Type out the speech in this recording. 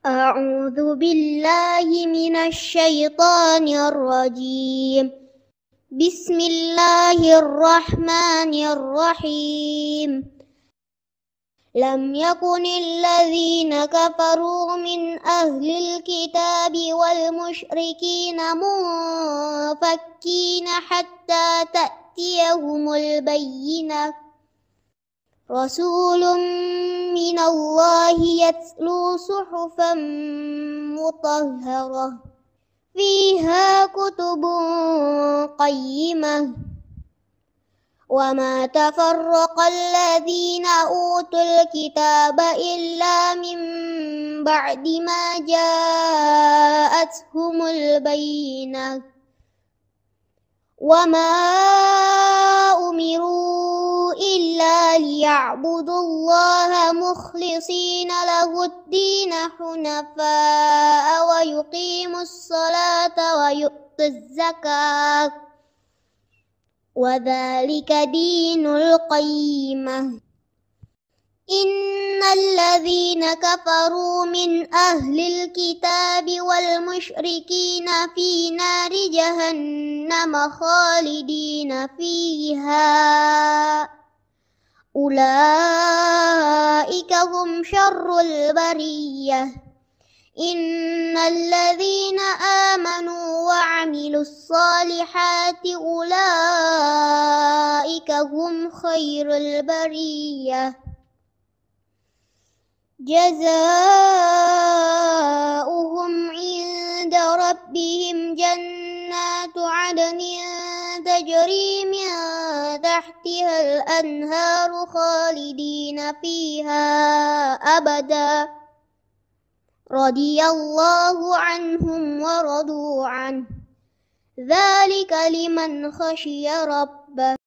أعوذ بالله من الشيطان الرجيم بسم الله الرحمن الرحيم لم يكن الذين كفروا من أهل الكتاب والمشركين منفكين حتى تأتيهم البينة رسول من الله يتلو صحفا مطهرة فيها كتب قيمة وما تفرق الذين أوتوا الكتاب إلا من بعد ما جاءتهم البينة وما ليعبدوا الله مخلصين له الدين حنفاء ويقيموا الصلاة ويؤتوا الزكاة وذلك دين القيمة إن الذين كفروا من أهل الكتاب والمشركين في نار جهنم خالدين فيها أولئك هم شر البرية إن الذين آمنوا وعملوا الصالحات أولئك هم خير البرية جزاؤهم عند ربهم جنات عدن تجري من تحتها الأنهار خالدين فيها أبدا رضي الله عنهم ورضوا عنه ذلك لمن خشي ربه